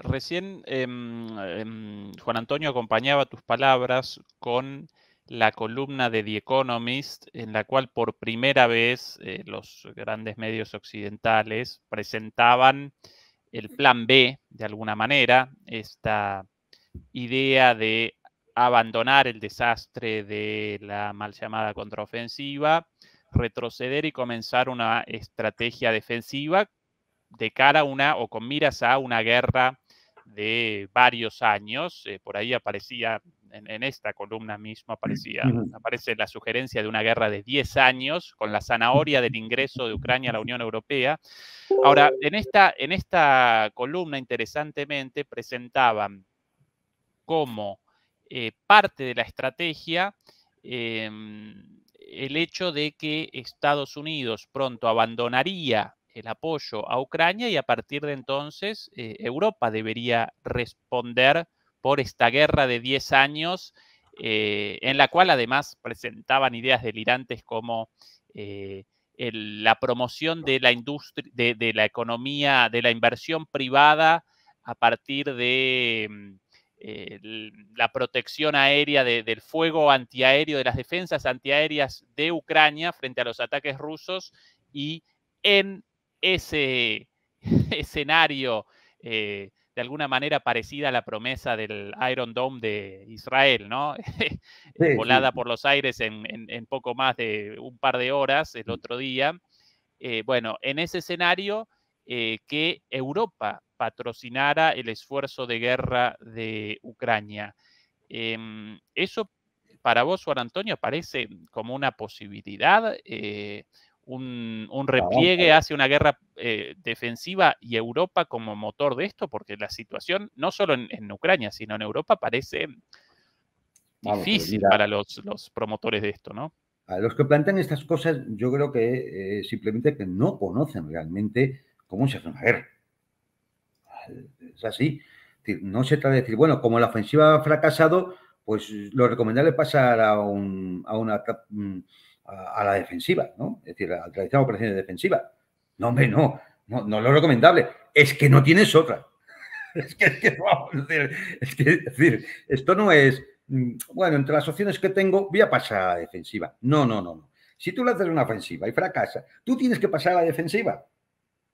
Recién em, em, Juan Antonio acompañaba tus palabras con la columna de The Economist, en la cual por primera vez eh, los grandes medios occidentales presentaban el plan B, de alguna manera, esta idea de abandonar el desastre de la mal llamada contraofensiva, retroceder y comenzar una estrategia defensiva de cara a una o con miras a una guerra de varios años. Eh, por ahí aparecía, en, esta columna mismo aparecía, aparece la sugerencia de una guerra de 10 años con la zanahoria del ingreso de Ucrania a la Unión Europea. Ahora, en esta, en esta columna, interesantemente, presentaban como eh, parte de la estrategia em, el hecho de que Estados Unidos pronto abandonaría el apoyo a Ucrania y a partir de entonces eh, Europa debería responder por esta guerra de 10 años, eh, en la cual además presentaban ideas delirantes como eh, la promoción de la industria, de, la economía, de la inversión privada a partir de mm, la protección aérea del fuego antiaéreo, de las defensas antiaéreas de Ucrania frente a los ataques rusos y en ese escenario eh, de alguna manera parecida a la promesa del Iron Dome de Israel, ¿no? Volada por los aires en, poco más de un par de horas el otro día. Eh, bueno, en ese escenario eh, que Europa patrocinara el esfuerzo de guerra de Ucrania. Em, ¿Eso para vos, Juan Antonio, parece como una posibilidad? un, repliegue hacia una guerra eh, defensiva y Europa como motor de esto, porque la situación, no solo en, Ucrania, sino en Europa, parece difícil para los, promotores de esto, ¿no? A los que plantean estas cosas, yo creo que eh, simplemente que no conocen realmente cómo se hace una guerra. Es así. No se trata de decir, bueno, como la ofensiva ha fracasado, pues lo recomendable es pasar a una mm, a, la defensiva, ¿no? Es decir, al realizar operaciones defensivas. No, hombre, no, no, no lo recomendable. Es que no tienes otra. es que, es que, es decir, esto no es, mm, bueno, entre las opciones que tengo, voy a pasar a la defensiva. No, no, no, no. Si tú le haces una ofensiva y fracasa, tú tienes que pasar a la defensiva,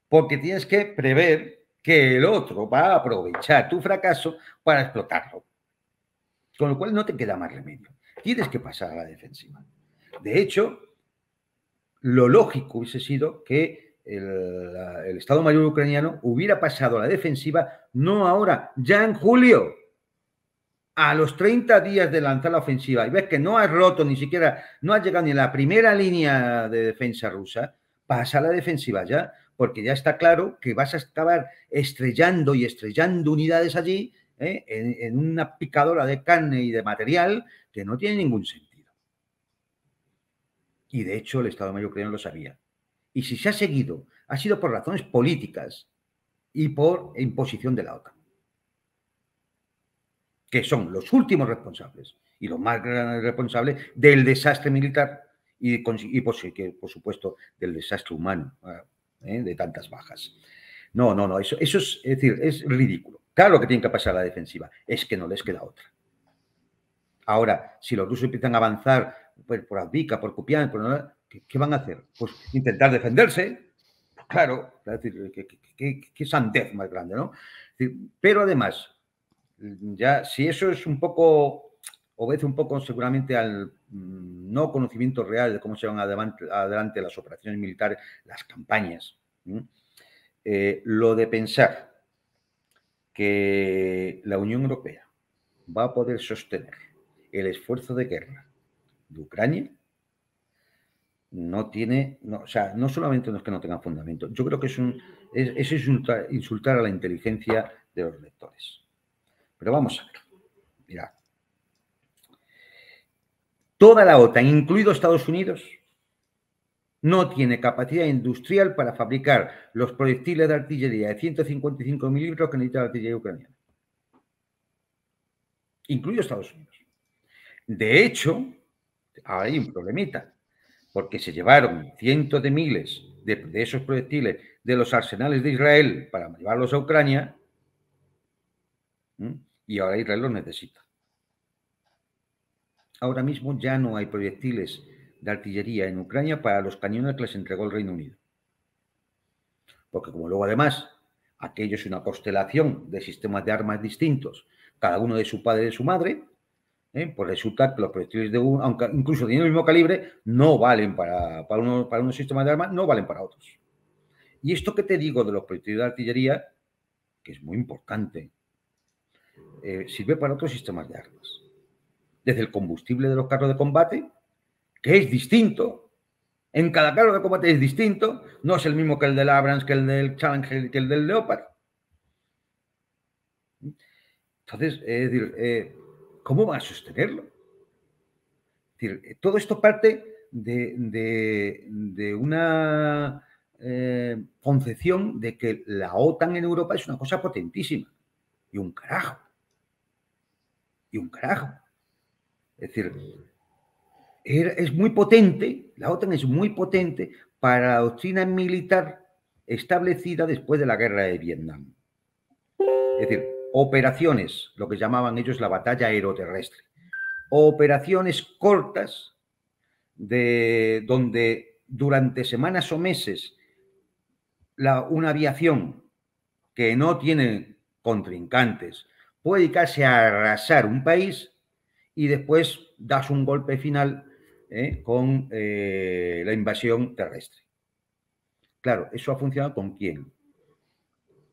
porque tienes que prever que el otro va a aprovechar tu fracaso para explotarlo. Con lo cual no te queda más remedio. Tienes que pasar a la defensiva. De hecho, lo lógico hubiese sido que el, Estado Mayor ucraniano hubiera pasado a la defensiva no ahora, ya en julio, a los 30 días de lanzar la ofensiva. Y ves que no ha roto ni siquiera, no ha llegado ni a la primera línea de defensa rusa, pasa a la defensiva ya, porque ya está claro que vas a acabar estrellando y estrellando unidades allí ¿eh? en una picadora de carne y de material que no tiene ningún sentido. Y de hecho el Estado Mayor ucraniano lo sabía. Y si se ha seguido, ha sido por razones políticas y por imposición de la OTAN, que son los últimos responsables y los más grandes responsables del desastre militar y, por, supuesto, del desastre humano ah, ¿eh? de tantas bajas. No, no, no, eso, eso es, decir, es ridículo. Claro que tiene que pasar la defensiva, es que no les queda otra. Ahora, si los rusos empiezan a avanzar por, por por copiar, ¿qué, van a hacer? Pues intentar defenderse, claro, es qué, sandez más grande, ¿no? pero además, ya si eso es un poco, obedece un poco seguramente al mm, no conocimiento real de cómo se van adelante, las operaciones militares, las campañas, eh, lo de pensar que la Unión Europea va a poder sostener el esfuerzo de guerra de Ucrania no tiene, o sea, no solamente los que no tengan fundamento, yo creo que es, un, es, insultar, a la inteligencia de los lectores. Pero vamos a ver, mira, Toda la OTAN, incluido Estados Unidos, no tiene capacidad industrial para fabricar los proyectiles de artillería de 155 milímetros que necesita la artillería ucraniana. Incluido Estados Unidos. De hecho, hay un problemita, porque se llevaron cientos de miles de, de esos proyectiles de los arsenales de Israel para llevarlos a Ucrania, y ahora Israel los necesita. Ahora mismo ya no hay proyectiles de artillería en Ucrania para los cañones que les entregó el Reino Unido. Porque como luego además aquello es una constelación de sistemas de armas distintos, cada uno de su padre y de su madre, ¿eh? pues resulta que los proyectiles de un, incluso de el mismo calibre, no valen para, para, unos sistemas de armas, no valen para otros. Y esto que te digo de los proyectiles de artillería, que es muy importante, eh, sirve para otros sistemas de armas. Desde el combustible de los carros de combate, que es distinto. En cada carro de combate es distinto, no es el mismo que el del Abrams, que el del Challenger, que el del Leopard. Entonces, es decir, eh, ¿cómo va a sostenerlo? Eh, todo esto parte de, una eh, concepción de que la OTAN en Europa es una cosa potentísima y un carajo. Y un carajo. Es decir, es muy potente, la OTAN es muy potente para la doctrina militar establecida después de la guerra de Vietnam. Es decir, operaciones, lo que llamaban ellos la batalla aeroterrestre, operaciones cortas de donde durante semanas o meses una aviación que no tiene contrincantes puede casi a arrasar un país y después das un golpe final eh, con eh, la invasión terrestre. Claro, ¿eso ha funcionado con quién?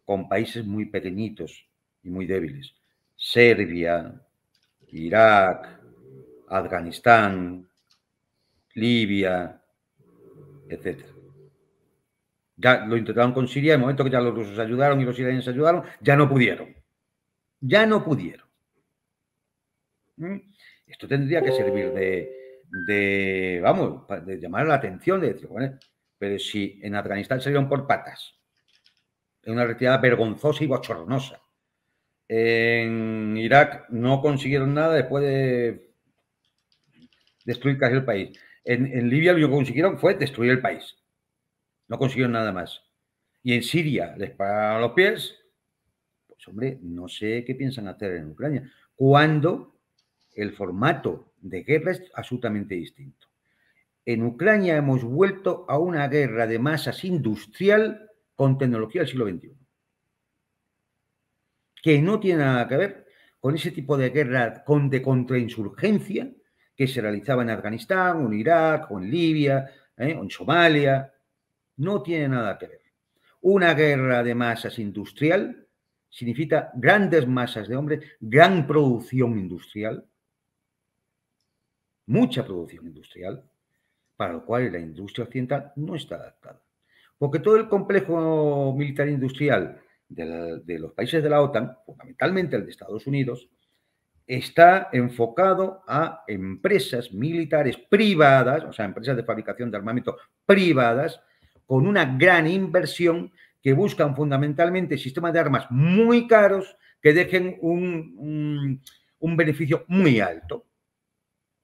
Con países muy pequeñitos, y muy débiles. Serbia, Irak, Afganistán, Libia, etc. Ya lo intentaron con Siria, en el momento que ya los rusos ayudaron y los iraníes ayudaron, ya no pudieron. Ya no pudieron. ¿Mm? Esto tendría que servir de, vamos, de llamar la atención, de decir, pero si en Afganistán salieron por patas, en una retirada vergonzosa y bochornosa, en Irak no consiguieron nada después de destruir casi el país. En, Libia lo que consiguieron fue destruir el país. No consiguieron nada más. Y en Siria les pararon los pies. Pues hombre, no sé qué piensan hacer en Ucrania. Cuando el formato de guerra es absolutamente distinto. En Ucrania hemos vuelto a una guerra de masas industrial con tecnología del siglo XXI que no tiene nada que ver con ese tipo de guerra con, de contrainsurgencia que se realizaba en Afganistán, en Irak, o en Libia, ¿eh? en Somalia. No tiene nada que ver. Una guerra de masas industrial significa grandes masas de hombres, gran producción industrial, mucha producción industrial, para lo cual la industria occidental no está adaptada. Porque todo el complejo militar industrial de, los países de la OTAN, fundamentalmente el de Estados Unidos, está enfocado a empresas militares privadas, o sea, empresas de fabricación de armamento privadas, con una gran inversión que buscan fundamentalmente sistemas de armas muy caros que dejen un, beneficio muy alto.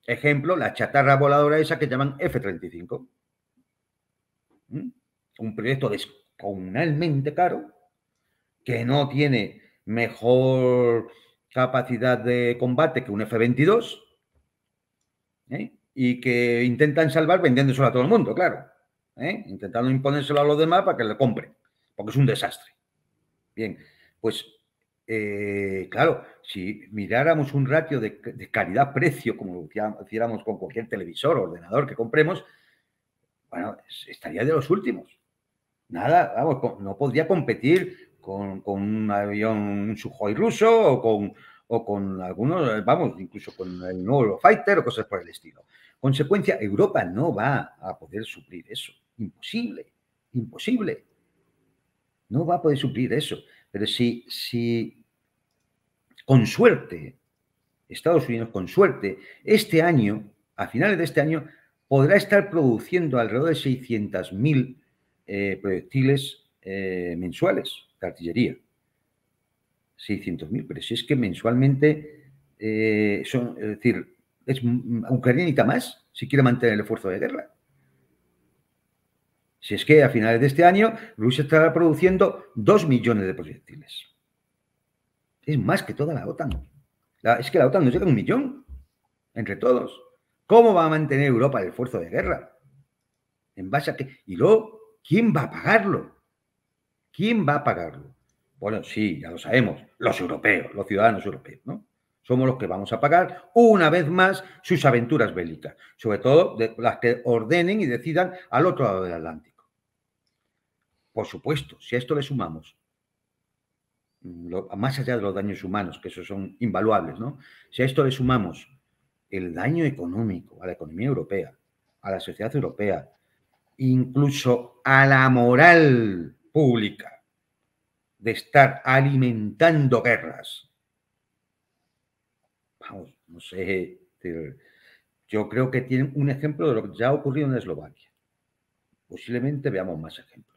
Ejemplo, la chatarra voladora esa que llaman F-35. ¿Mm? Un proyecto descomunalmente caro, que no tiene mejor capacidad de combate que un F-22 ¿eh? y que intentan salvar vendiéndoselo a todo el mundo, claro. ¿eh? Intentando imponérselo a los demás para que le compren, porque es un desastre. Bien, pues eh, claro, si miráramos un ratio de, de calidad-precio, como lo hiciéramos con cualquier televisor o ordenador que compremos, bueno, estaría de los últimos. Nada, vamos, no podría competir con, un avión, un ruso o con, o con algunos, vamos, incluso con el nuevo fighter o cosas por el estilo. Consecuencia, Europa no va a poder suplir eso. Imposible, imposible. No va a poder suplir eso. Pero si, si con suerte, Estados Unidos, con suerte, este año, a finales de este año, podrá estar produciendo alrededor de 600.000 eh, proyectiles eh, mensuales de artillería. 600.000, pero si es que mensualmente eh, son, es decir, es, Ucrania más si quiere mantener el esfuerzo de guerra. Si es que a finales de este año Rusia estará produciendo 2 millones de proyectiles. Es más que toda la OTAN. es que la OTAN nos llega a un millón entre todos. ¿Cómo va a mantener Europa el esfuerzo de guerra? ¿En base Y luego, ¿quién va a pagarlo? ¿Quién va a pagarlo? Bueno, sí, ya lo sabemos, los europeos, los ciudadanos europeos, ¿no? Somos los que vamos a pagar una vez más sus aventuras bélicas, sobre todo las que ordenen y decidan al otro lado del Atlántico. Por supuesto, si a esto le sumamos, mm, más allá de los daños humanos, que esos son invaluables, ¿no? Si a esto le sumamos el daño económico a la economía europea, a la sociedad europea, incluso a la moral pública, de estar alimentando guerras. Vamos, no sé, este, yo creo que tienen un ejemplo de lo que ya ha ocurrido en Eslovaquia. Posiblemente veamos más ejemplos.